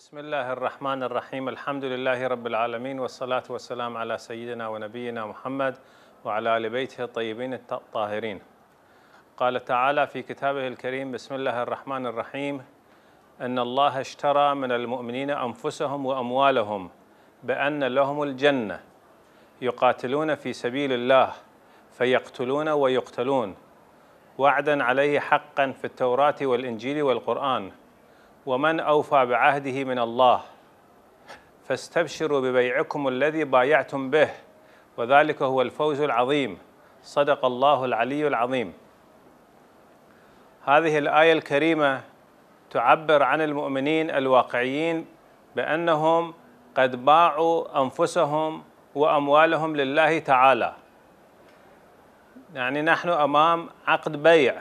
بسم الله الرحمن الرحيم الحمد لله رب العالمين والصلاة والسلام على سيدنا ونبينا محمد وعلى آل بيته الطيبين الطاهرين قال تعالى في كتابه الكريم بسم الله الرحمن الرحيم أن الله اشترى من المؤمنين أنفسهم وأموالهم بأن لهم الجنة يقاتلون في سبيل الله فيقتلون ويقتلون وعدا عليه حقا في التوراة والإنجيل والقرآن ومن أوفى بعهده من الله فاستبشروا ببيعكم الذي بايعتم به وذلك هو الفوز العظيم صدق الله العلي العظيم هذه الآية الكريمة تعبر عن المؤمنين الواقعيين بأنهم قد باعوا أنفسهم وأموالهم لله تعالى يعني نحن أمام عقد بيع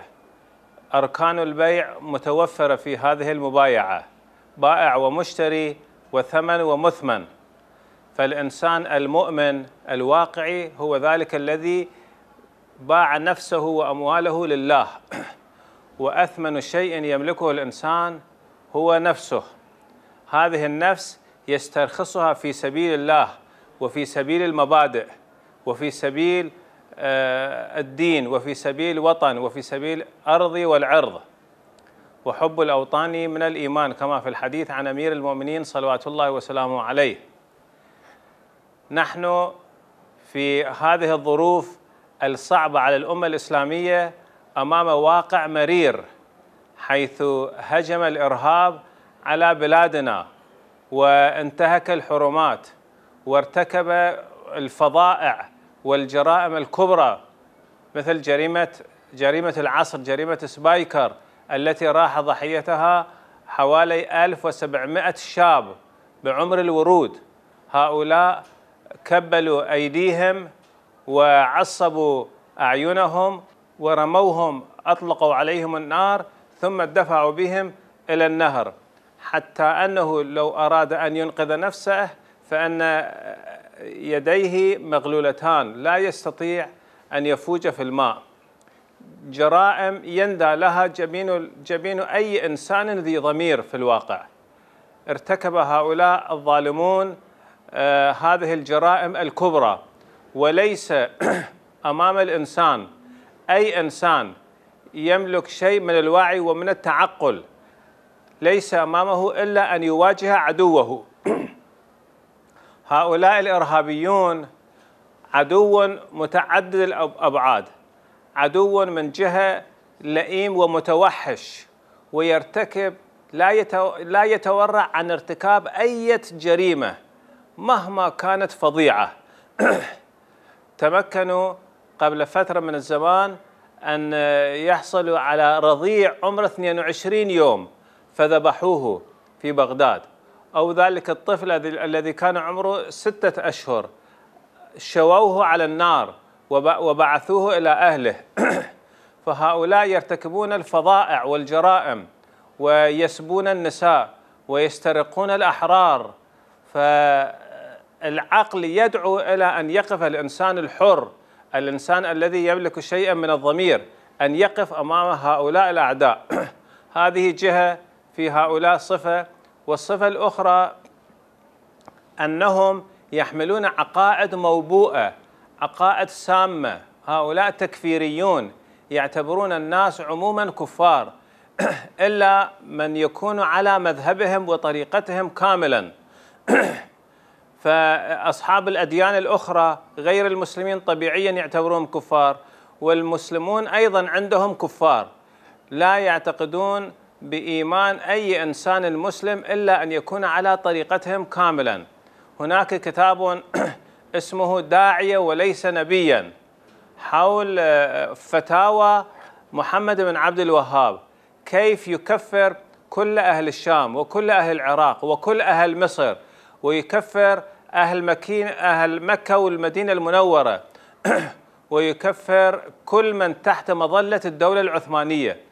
أركان البيع متوفرة في هذه المبايعة بائع ومشتري وثمن ومثمن فالإنسان المؤمن الواقعي هو ذلك الذي باع نفسه وأمواله لله وأثمن شيء يملكه الإنسان هو نفسه هذه النفس يسترخصها في سبيل الله وفي سبيل المبادئ وفي سبيل آه، الدين وفي سبيل وطن وفي سبيل أرضي والعرض وحب الأوطان من الإيمان كما في الحديث عن أمير المؤمنين صلوات الله وسلامه عليه نحن في هذه الظروف الصعبة على الأمة الإسلامية أمام واقع مرير حيث هجم الإرهاب على بلادنا وانتهك الحرمات وارتكب الفظائع والجرائم الكبرى مثل جريمة جريمة العصر جريمة سبايكر التي راح ضحيتها حوالي 1700 شاب بعمر الورود هؤلاء كبلوا أيديهم وعصبوا أعينهم ورموهم أطلقوا عليهم النار ثم دفعوا بهم إلى النهر حتى أنه لو أراد أن ينقذ نفسه فإن يديه مغلولتان لا يستطيع أن يفوج في الماء جرائم يندى لها جبين, جبين أي إنسان ذي ضمير في الواقع ارتكب هؤلاء الظالمون آه هذه الجرائم الكبرى وليس أمام الإنسان أي إنسان يملك شيء من الوعي ومن التعقل ليس أمامه إلا أن يواجه عدوه هؤلاء الارهابيون عدو متعدد الابعاد عدو من جهه لئيم ومتوحش ويرتكب لا لا يتورع عن ارتكاب اي جريمه مهما كانت فظيعه تمكنوا قبل فتره من الزمان ان يحصلوا على رضيع عمره 22 يوم فذبحوه في بغداد أو ذلك الطفل الذي كان عمره ستة أشهر شووه على النار وبعثوه إلى أهله فهؤلاء يرتكبون الفظائع والجرائم ويسبون النساء ويسترقون الأحرار فالعقل يدعو إلى أن يقف الإنسان الحر الإنسان الذي يملك شيئا من الضمير أن يقف أمام هؤلاء الأعداء هذه جهة في هؤلاء صفة والصفة الأخرى أنهم يحملون عقائد موبوءة عقائد سامة هؤلاء تكفيريون يعتبرون الناس عموما كفار إلا من يكون على مذهبهم وطريقتهم كاملا فأصحاب الأديان الأخرى غير المسلمين طبيعيا يعتبرون كفار والمسلمون أيضا عندهم كفار لا يعتقدون بإيمان أي إنسان مسلم إلا أن يكون على طريقتهم كاملا هناك كتاب اسمه داعية وليس نبيا حول آه، فتاوى محمد بن عبد الوهاب كيف يكفر كل أهل الشام وكل أهل العراق وكل أهل مصر ويكفر أهل, مكين أهل مكة والمدينة المنورة ويكفر كل من تحت مظلة الدولة العثمانية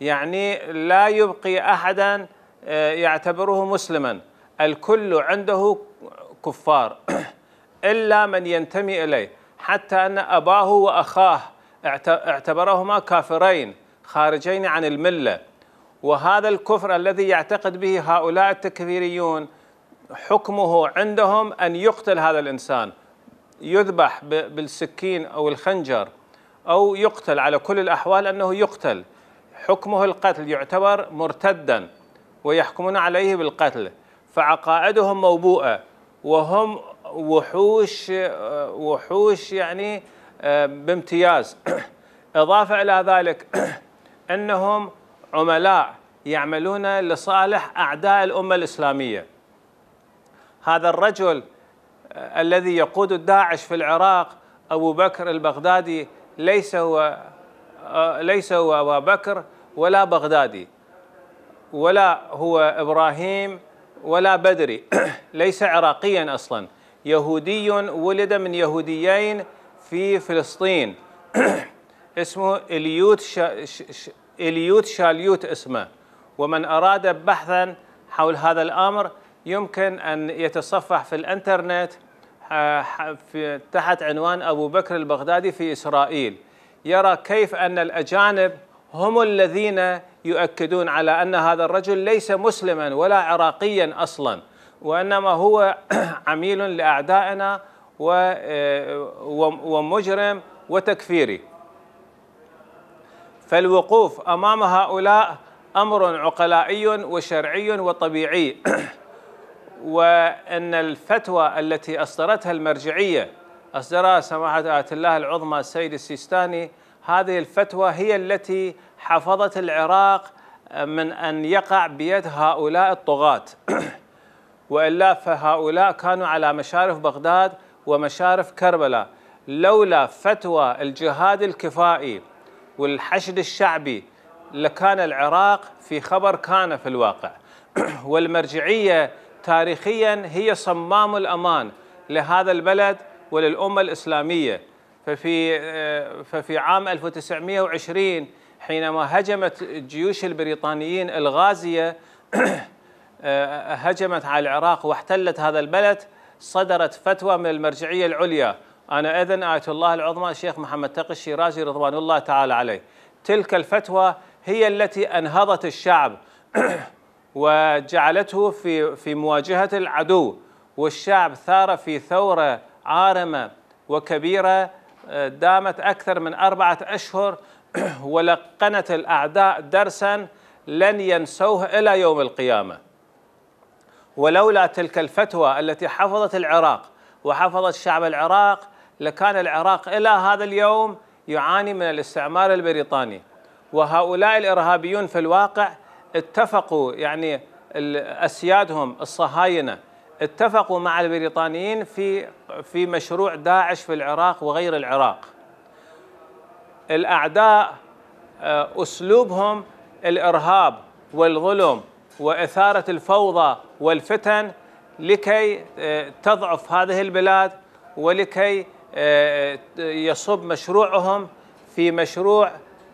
يعني لا يبقي احدا آه، يعتبره مسلما الكل عنده كفار الا من ينتمي اليه حتى ان اباه واخاه اعتبرهما كافرين خارجين عن المله وهذا الكفر الذي يعتقد به هؤلاء التكفيريون حكمه عندهم ان يقتل هذا الانسان يذبح بالسكين او الخنجر او يقتل على كل الاحوال انه يقتل حكمه القتل يعتبر مرتدا ويحكمون عليه بالقتل فعقائدهم موبوءة وهم وحوش وحوش يعني آه، بامتياز إضافة إلى ذلك أنهم عملاء يعملون لصالح أعداء الأمة الإسلامية هذا الرجل آه، الذي يقود داعش في العراق أبو بكر البغدادي ليس هو آه، ليس هو أبا بكر ولا بغدادي ولا هو إبراهيم ولا بدري ليس عراقيا أصلا يهودي ولد من يهوديين في فلسطين اسمه إليوت, شا إليوت شاليوت اسمه ومن أراد بحثا حول هذا الأمر يمكن أن يتصفح في الإنترنت آه، تحت عنوان أبو بكر البغدادي في إسرائيل يرى كيف أن الأجانب هم الذين يؤكدون على أن هذا الرجل ليس مسلما ولا عراقيا أصلا وإنما هو عميل لأعدائنا آه، ومجرم وتكفيري فالوقوف أمام هؤلاء أمر عقلائي وشرعي وطبيعي وأن الفتوى التي أصدرتها المرجعية أصدر سماحة آت آية الله العظمى السيد السيستاني هذه الفتوى هي التي حفظت العراق آه، من أن يقع بيد هؤلاء الطغاة وإلا فهؤلاء كانوا على مشارف بغداد ومشارف كربلاء لولا فتوى الجهاد الكفائي والحشد الشعبي لكان العراق في خبر كان في الواقع والمرجعية تاريخيا هي صمام الأمان لهذا البلد وللأمة الإسلامية ففي ففي عام 1920 حينما هجمت جيوش البريطانيين الغازية هجمت على العراق واحتلت هذا البلد صدرت فتوى من المرجعية العليا أنا إذن آية الله العظمى الشيخ محمد تقي الشيرازي رضوان الله تعالى عليه تلك الفتوى هي التي أنهضت الشعب وجعلته في في مواجهة العدو والشعب ثار في ثورة عارمة وكبيرة آه، دامت أكثر من أربعة أشهر ولقنت الأعداء درسا لن ينسوه إلى يوم القيامة ولولا تلك الفتوى التي حفظت العراق وحفظت شعب العراق لكان العراق إلى هذا اليوم يعاني من الاستعمار البريطاني وهؤلاء الإرهابيون في الواقع اتفقوا يعني أسيادهم الصهاينة اتفقوا مع البريطانيين في في مشروع داعش في العراق وغير العراق الأعداء آه، أسلوبهم الإرهاب والظلم وإثارة الفوضى والفتن لكي آه، تضعف هذه البلاد ولكي آه، يصب مشروعهم في مشروع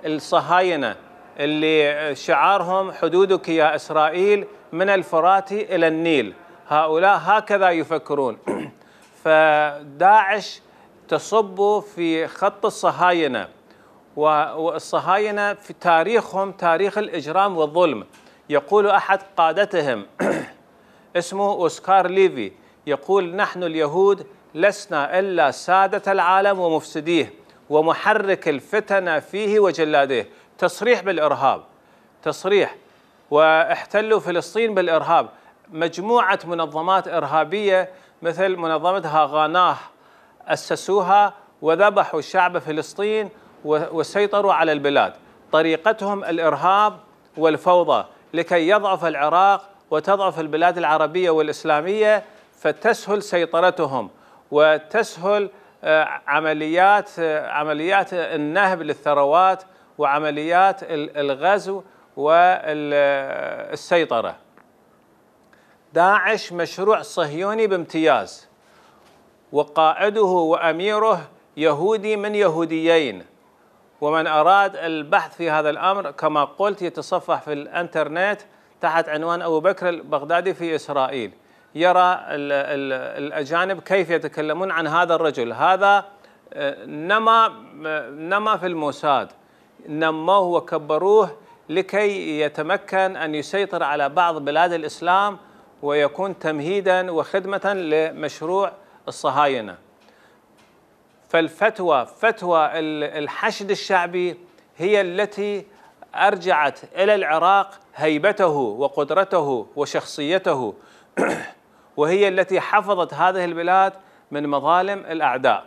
الصهاينة اللي شعارهم حدودك يا إسرائيل من الفرات إلى النيل هؤلاء هكذا يفكرون فداعش تصب في خط الصهاينه والصهاينه في تاريخهم تاريخ الاجرام والظلم يقول احد قادتهم اسمه اوسكار ليفي يقول نحن اليهود لسنا الا ساده العالم ومفسديه ومحرك الفتن فيه وجلاديه تصريح بالارهاب تصريح واحتلوا فلسطين بالارهاب مجموعه منظمات ارهابيه مثل منظمة هاغاناه أسسوها وذبحوا شعب فلسطين وسيطروا على البلاد طريقتهم الإرهاب والفوضى لكي يضعف العراق وتضعف البلاد العربية والإسلامية فتسهل سيطرتهم وتسهل آه، عمليات آه، عمليات النهب للثروات وعمليات الغزو والسيطره آه، داعش مشروع صهيوني بامتياز وقائده واميره يهودي من يهوديين ومن اراد البحث في هذا الامر كما قلت يتصفح في الانترنت تحت عنوان ابو بكر البغدادي في اسرائيل يرى الـ الـ الاجانب كيف يتكلمون عن هذا الرجل هذا آه، نما آه، نما في الموساد نموه وكبروه لكي يتمكن ان يسيطر على بعض بلاد الاسلام ويكون تمهيدا وخدمة لمشروع الصهاينة فالفتوى فتوى الحشد الشعبي هي التي أرجعت إلى العراق هيبته وقدرته وشخصيته وهي التي حفظت هذه البلاد من مظالم الأعداء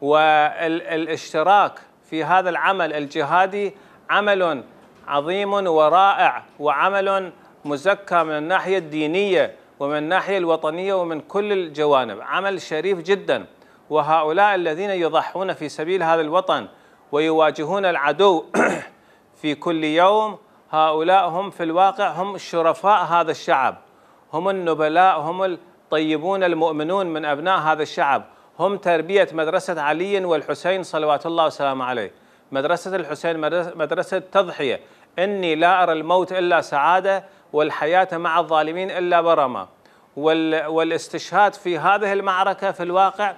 والاشتراك في هذا العمل الجهادي عمل عظيم ورائع وعمل مزكى من الناحية الدينية ومن الناحية الوطنية ومن كل الجوانب عمل شريف جدا وهؤلاء الذين يضحون في سبيل هذا الوطن ويواجهون العدو في كل يوم هؤلاء هم في الواقع هم شرفاء هذا الشعب هم النبلاء هم الطيبون المؤمنون من أبناء هذا الشعب هم تربية مدرسة علي والحسين صلوات الله وسلامه عليه مدرسة الحسين مدرسة تضحية إني لا أرى الموت إلا سعادة والحياة مع الظالمين إلا برما والاستشهاد في هذه المعركة في الواقع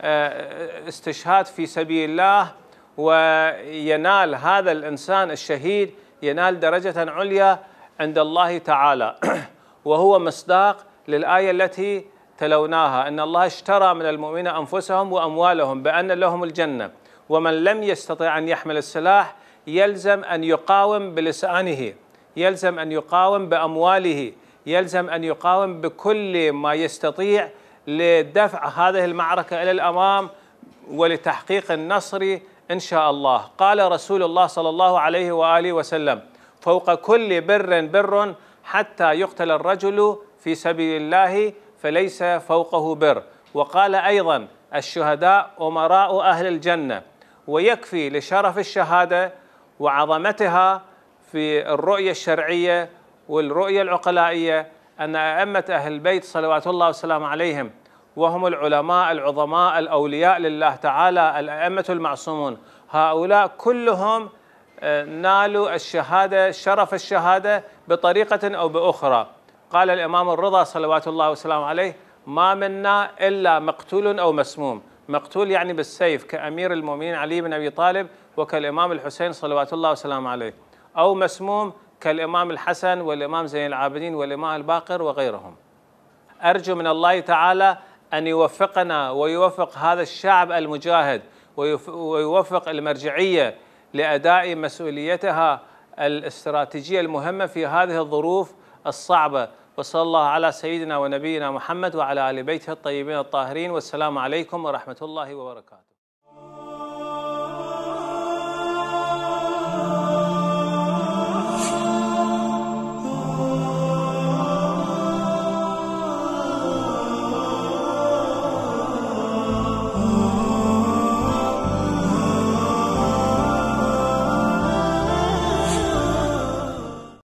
آه، استشهاد في سبيل الله وينال هذا الإنسان الشهيد ينال درجة عليا عند الله تعالى وهو مصداق للآية التي تلوناها أن الله اشترى من المؤمنين أنفسهم وأموالهم بأن لهم الجنة ومن لم يستطع أن يحمل السلاح يلزم أن يقاوم بلسانه يلزم أن يقاوم بأمواله يلزم أن يقاوم بكل ما يستطيع لدفع هذه المعركة إلى الأمام ولتحقيق النصر إن شاء الله قال رسول الله صلى الله عليه وآله وسلم فوق كل بر بر حتى يقتل الرجل في سبيل الله فليس فوقه بر وقال أيضا الشهداء أمراء أهل الجنة ويكفي لشرف الشهادة وعظمتها في الرؤية الشرعية والرؤية العقلائية أن أئمة أهل البيت صلوات الله وسلامه عليهم وهم العلماء العظماء الأولياء لله تعالى الأئمة المعصومون هؤلاء كلهم آه، نالوا الشهادة شرف الشهادة بطريقة أو بأخرى قال الإمام الرضا صلوات الله وسلامه عليه ما منا إلا مقتول أو مسموم مقتول يعني بالسيف كأمير المؤمنين علي بن أبي طالب وكالإمام الحسين صلوات الله وسلامه عليه أو مسموم كالإمام الحسن والإمام زين العابدين والإمام الباقر وغيرهم أرجو من الله تعالى أن يوفقنا ويوفق هذا الشعب المجاهد ويوفق المرجعية لأداء مسؤوليتها الاستراتيجية المهمة في هذه الظروف الصعبة وصلى الله على سيدنا ونبينا محمد وعلى آل بيته الطيبين الطاهرين والسلام عليكم ورحمة الله وبركاته